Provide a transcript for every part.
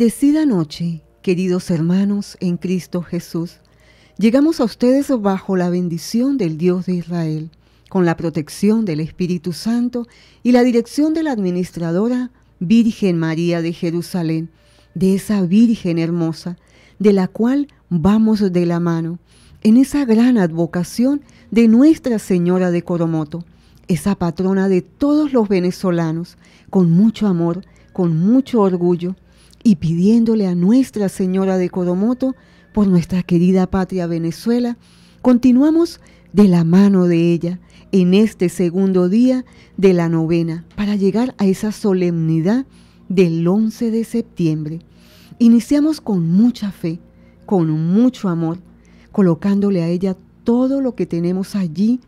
Bendecida noche, queridos hermanos en Cristo Jesús. Llegamos a ustedes bajo la bendición del Dios de Israel, con la protección del Espíritu Santo y la dirección de la administradora Virgen María de Jerusalén, de esa Virgen hermosa, de la cual vamos de la mano, en esa gran advocación de Nuestra Señora de Coromoto, esa patrona de todos los venezolanos, con mucho amor, con mucho orgullo, y pidiéndole a Nuestra Señora de Coromoto por nuestra querida patria Venezuela, continuamos de la mano de ella en este segundo día de la novena para llegar a esa solemnidad del 11 de septiembre. Iniciamos con mucha fe, con mucho amor, colocándole a ella todo lo que tenemos allí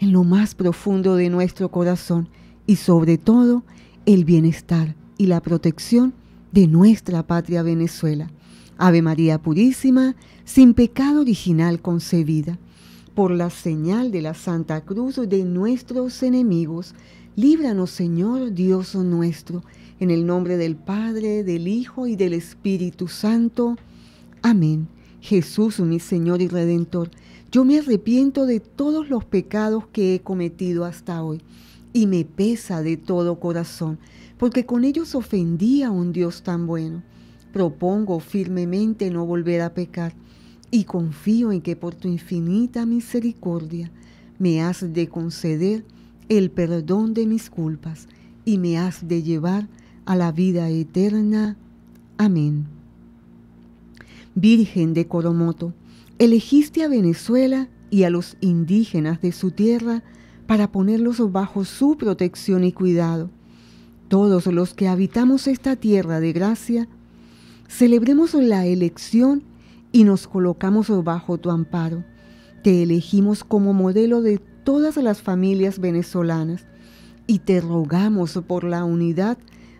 en lo más profundo de nuestro corazón y sobre todo el bienestar y la protección de nuestra patria Venezuela. Ave María Purísima, sin pecado original concebida, por la señal de la Santa Cruz de nuestros enemigos, líbranos Señor Dios nuestro, en el nombre del Padre, del Hijo y del Espíritu Santo. Amén. Jesús, mi Señor y Redentor, yo me arrepiento de todos los pecados que he cometido hasta hoy y me pesa de todo corazón, porque con ellos ofendí a un Dios tan bueno. Propongo firmemente no volver a pecar y confío en que por tu infinita misericordia me has de conceder el perdón de mis culpas y me has de llevar a la vida eterna. Amén. Virgen de Coromoto, elegiste a Venezuela y a los indígenas de su tierra para ponerlos bajo su protección y cuidado. Todos los que habitamos esta tierra de gracia, celebremos la elección y nos colocamos bajo tu amparo. Te elegimos como modelo de todas las familias venezolanas y te rogamos por la unidad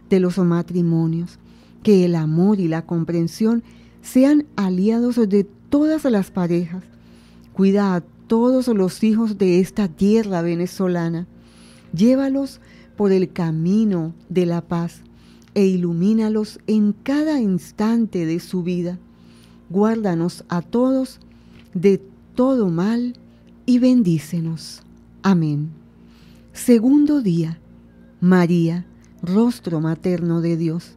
de los matrimonios, que el amor y la comprensión sean aliados de todas las parejas. Cuida todos los hijos de esta tierra venezolana. Llévalos por el camino de la paz e ilumínalos en cada instante de su vida. Guárdanos a todos de todo mal y bendícenos. Amén. Segundo día. María, rostro materno de Dios.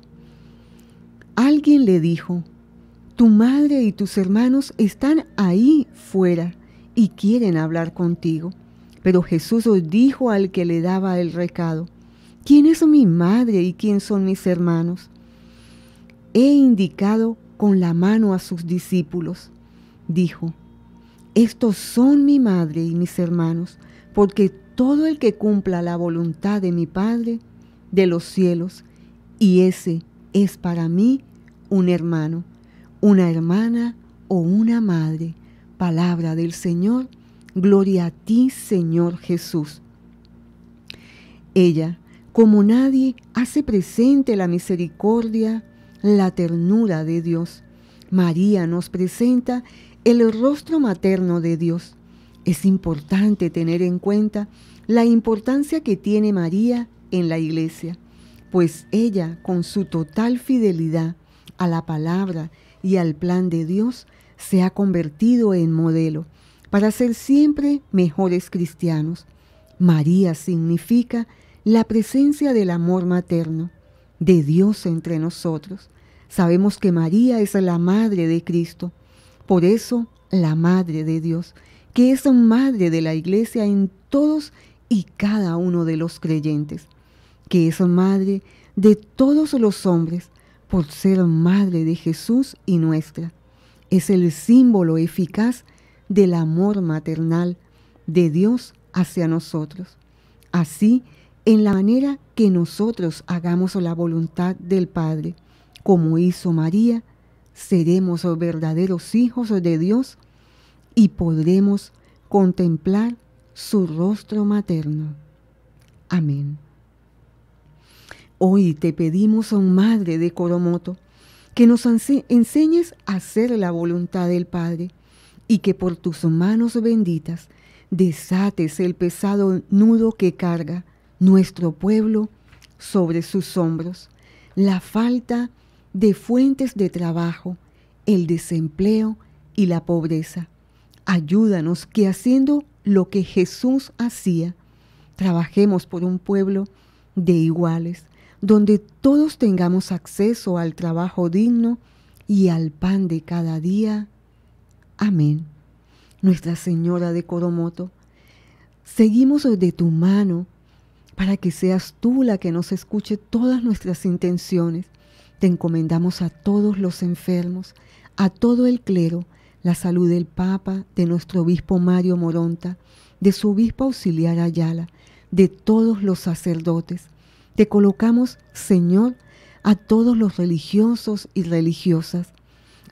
Alguien le dijo, tu madre y tus hermanos están ahí fuera y quieren hablar contigo. Pero Jesús os dijo al que le daba el recado, ¿quién es mi madre y quién son mis hermanos? He indicado con la mano a sus discípulos. Dijo, estos son mi madre y mis hermanos, porque todo el que cumpla la voluntad de mi Padre de los cielos, y ese es para mí un hermano, una hermana o una madre palabra del Señor. Gloria a ti, Señor Jesús. Ella, como nadie, hace presente la misericordia, la ternura de Dios. María nos presenta el rostro materno de Dios. Es importante tener en cuenta la importancia que tiene María en la iglesia, pues ella, con su total fidelidad a la palabra y al plan de Dios, se ha convertido en modelo para ser siempre mejores cristianos. María significa la presencia del amor materno de Dios entre nosotros. Sabemos que María es la madre de Cristo, por eso la madre de Dios, que es madre de la iglesia en todos y cada uno de los creyentes, que es madre de todos los hombres por ser madre de Jesús y nuestra es el símbolo eficaz del amor maternal de Dios hacia nosotros. Así, en la manera que nosotros hagamos la voluntad del Padre, como hizo María, seremos verdaderos hijos de Dios y podremos contemplar su rostro materno. Amén. Hoy te pedimos, un oh Madre de Coromoto, que nos enseñes a hacer la voluntad del Padre y que por tus manos benditas desates el pesado nudo que carga nuestro pueblo sobre sus hombros, la falta de fuentes de trabajo, el desempleo y la pobreza. Ayúdanos que haciendo lo que Jesús hacía, trabajemos por un pueblo de iguales, donde todos tengamos acceso al trabajo digno y al pan de cada día. Amén. Nuestra Señora de Coromoto, seguimos de tu mano para que seas tú la que nos escuche todas nuestras intenciones. Te encomendamos a todos los enfermos, a todo el clero, la salud del Papa, de nuestro obispo Mario Moronta, de su obispo auxiliar Ayala, de todos los sacerdotes, te colocamos, Señor, a todos los religiosos y religiosas,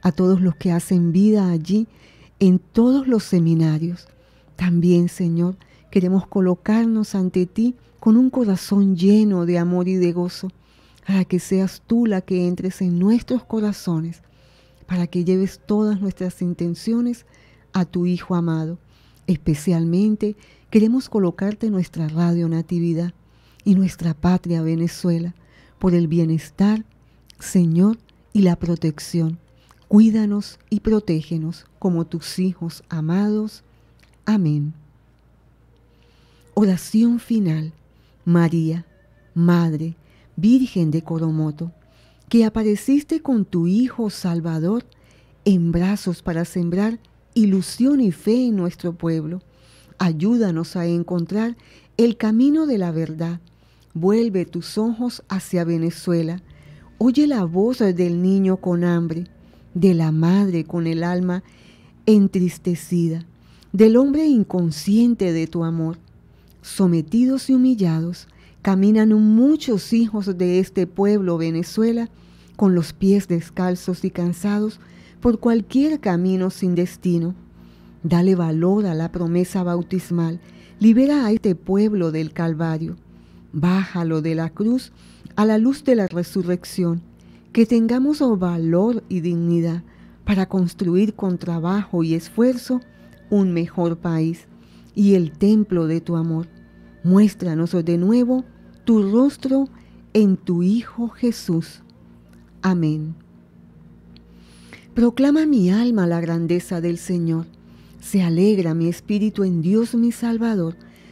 a todos los que hacen vida allí, en todos los seminarios. También, Señor, queremos colocarnos ante ti con un corazón lleno de amor y de gozo, para que seas tú la que entres en nuestros corazones, para que lleves todas nuestras intenciones a tu Hijo amado. Especialmente queremos colocarte nuestra radio Natividad y nuestra patria Venezuela por el bienestar, Señor, y la protección. Cuídanos y protégenos como tus hijos amados. Amén. Oración final. María, Madre, Virgen de Coromoto, que apareciste con tu Hijo Salvador en brazos para sembrar ilusión y fe en nuestro pueblo. Ayúdanos a encontrar el camino de la verdad Vuelve tus ojos hacia Venezuela. Oye la voz del niño con hambre, de la madre con el alma entristecida, del hombre inconsciente de tu amor. Sometidos y humillados, caminan muchos hijos de este pueblo Venezuela con los pies descalzos y cansados por cualquier camino sin destino. Dale valor a la promesa bautismal. Libera a este pueblo del Calvario. Bájalo de la cruz a la luz de la resurrección, que tengamos oh, valor y dignidad para construir con trabajo y esfuerzo un mejor país y el templo de tu amor. Muéstranos oh, de nuevo tu rostro en tu Hijo Jesús. Amén. Proclama mi alma la grandeza del Señor. Se alegra mi espíritu en Dios mi Salvador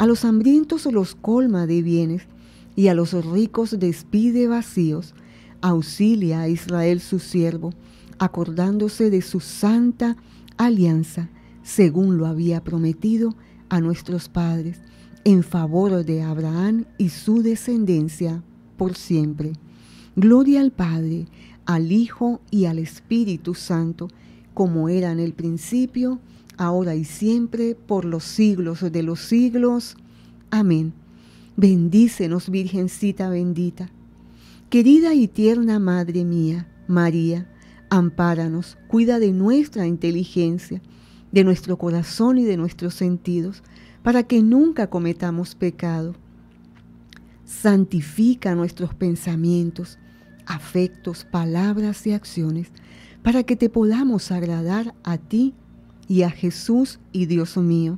A los hambrientos los colma de bienes y a los ricos despide vacíos. Auxilia a Israel su siervo, acordándose de su santa alianza, según lo había prometido a nuestros padres, en favor de Abraham y su descendencia por siempre. Gloria al Padre, al Hijo y al Espíritu Santo, como era en el principio, ahora y siempre, por los siglos de los siglos. Amén. Bendícenos, Virgencita bendita. Querida y tierna Madre mía, María, ampáranos, cuida de nuestra inteligencia, de nuestro corazón y de nuestros sentidos, para que nunca cometamos pecado. Santifica nuestros pensamientos, afectos, palabras y acciones, para que te podamos agradar a ti, y a Jesús y Dios mío,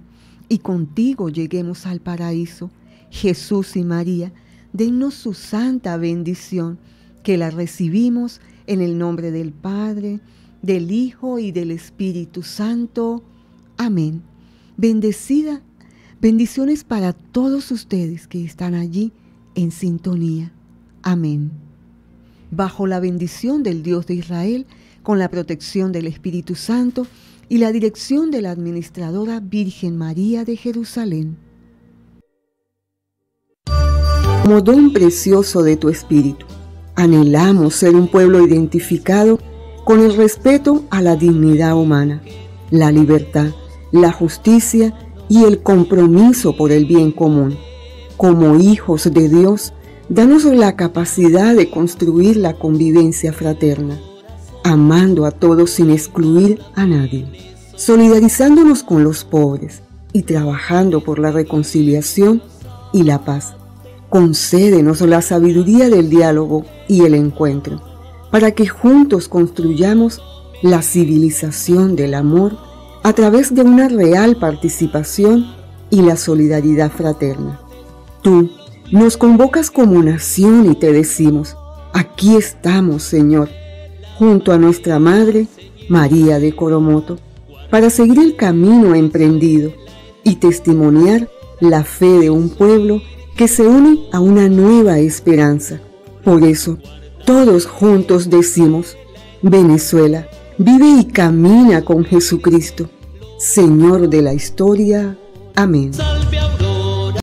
y contigo lleguemos al paraíso. Jesús y María, denos su santa bendición, que la recibimos en el nombre del Padre, del Hijo y del Espíritu Santo. Amén. Bendecida, bendiciones para todos ustedes que están allí en sintonía. Amén. Bajo la bendición del Dios de Israel, con la protección del Espíritu Santo, y la dirección de la Administradora Virgen María de Jerusalén. Como oh don precioso de tu espíritu, anhelamos ser un pueblo identificado con el respeto a la dignidad humana, la libertad, la justicia y el compromiso por el bien común. Como hijos de Dios, danos la capacidad de construir la convivencia fraterna amando a todos sin excluir a nadie, solidarizándonos con los pobres y trabajando por la reconciliación y la paz. Concédenos la sabiduría del diálogo y el encuentro, para que juntos construyamos la civilización del amor a través de una real participación y la solidaridad fraterna. Tú nos convocas como nación y te decimos, aquí estamos, Señor junto a nuestra Madre, María de Coromoto, para seguir el camino emprendido y testimoniar la fe de un pueblo que se une a una nueva esperanza. Por eso, todos juntos decimos, Venezuela, vive y camina con Jesucristo, Señor de la historia. Amén.